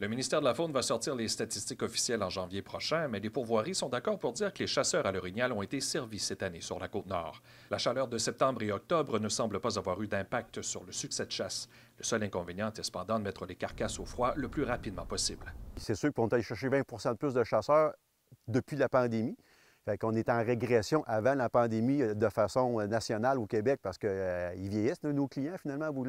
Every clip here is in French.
Le ministère de la Faune va sortir les statistiques officielles en janvier prochain, mais les pourvoiries sont d'accord pour dire que les chasseurs à l'orignal ont été servis cette année sur la côte nord. La chaleur de septembre et octobre ne semble pas avoir eu d'impact sur le succès de chasse. Le seul inconvénient est cependant de mettre les carcasses au froid le plus rapidement possible. C'est sûr qu'on est allé chercher 20 de plus de chasseurs depuis la pandémie. Fait qu'on est en régression avant la pandémie euh, de façon euh, nationale au Québec parce qu'ils euh, vieillissent, nos clients, finalement, à bout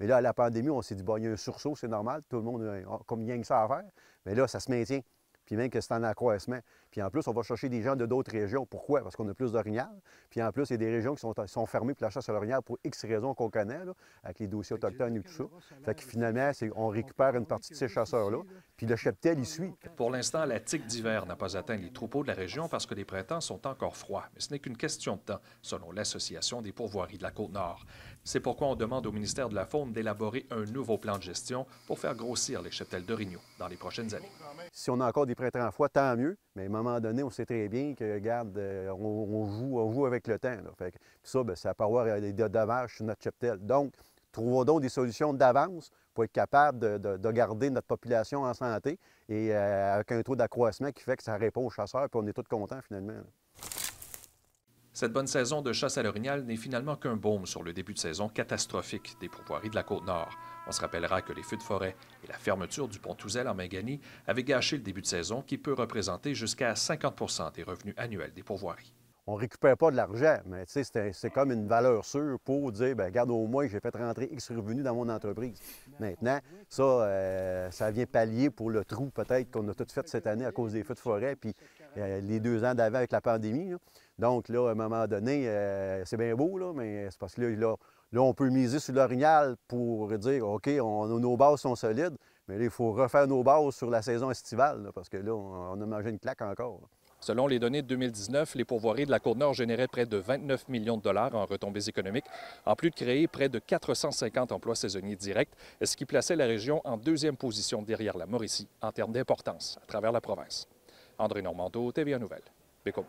Mais là, à la pandémie, on s'est dit, bon, il y a un sursaut, c'est normal, tout le monde, a, comme ça à faire. Mais là, ça se maintient. Puis même que c'est en accroissement. Puis en plus, on va chercher des gens de d'autres régions. Pourquoi? Parce qu'on a plus d'orignal. Puis en plus, il y a des régions qui sont, fermées pour la chasse à l'orignal pour X raisons qu'on connaît, avec les dossiers autochtones et tout ça. Fait que finalement, on récupère une partie de ces chasseurs-là, puis le cheptel y suit. Pour l'instant, la tique d'hiver n'a pas atteint les troupeaux de la région parce que les printemps sont encore froids. Mais ce n'est qu'une question de temps, selon l'Association des pourvoiries de la Côte-Nord. C'est pourquoi on demande au ministère de la Faune d'élaborer un nouveau plan de gestion pour faire grossir les cheptels d'orignaux dans les prochaines années. Si on a encore des printemps froids, tant mieux, mais moment donné, on sait très bien que, regarde, euh, on, joue, on joue avec le temps. ça, ben, ça peut avoir euh, des dommages sur notre cheptel. Donc, trouvons donc des solutions d'avance pour être capable de, garder notre population en santé et euh, avec un taux d'accroissement qui fait que ça répond aux chasseurs, puis on est tous contents finalement. Cette bonne saison de chasse à l'orignal n'est finalement qu'un baume sur le début de saison catastrophique des pourvoiries de la Côte-Nord. On se rappellera que les feux de forêt et la fermeture du pont Touzel en Manganie avaient gâché le début de saison qui peut représenter jusqu'à 50 des revenus annuels des pourvoiries. On ne récupère pas de l'argent, mais c'est comme une valeur sûre pour dire, bien, regarde, au moins, j'ai fait rentrer X revenus dans mon entreprise. Maintenant, ça, euh, ça vient pallier pour le trou peut-être qu'on a tout fait cette année à cause des feux de forêt, puis euh, les deux ans d'avant avec la pandémie. Donc là, à un moment donné, euh, c'est bien beau, là, mais c'est parce que là, là, on peut miser sur l'orignal pour dire, OK, nos bases sont solides, mais il faut refaire nos bases sur la saison estivale, parce que là, on, a mangé une claque encore. Selon les données de 2019, les pourvoiries de la Côte-Nord généraient près de 29 millions de dollars en retombées économiques, en plus de créer près de 450 emplois saisonniers directs, ce qui plaçait la région en deuxième position derrière la Mauricie en termes d'importance à travers la province. André Normando, TVA Nouvelle, Bécomo.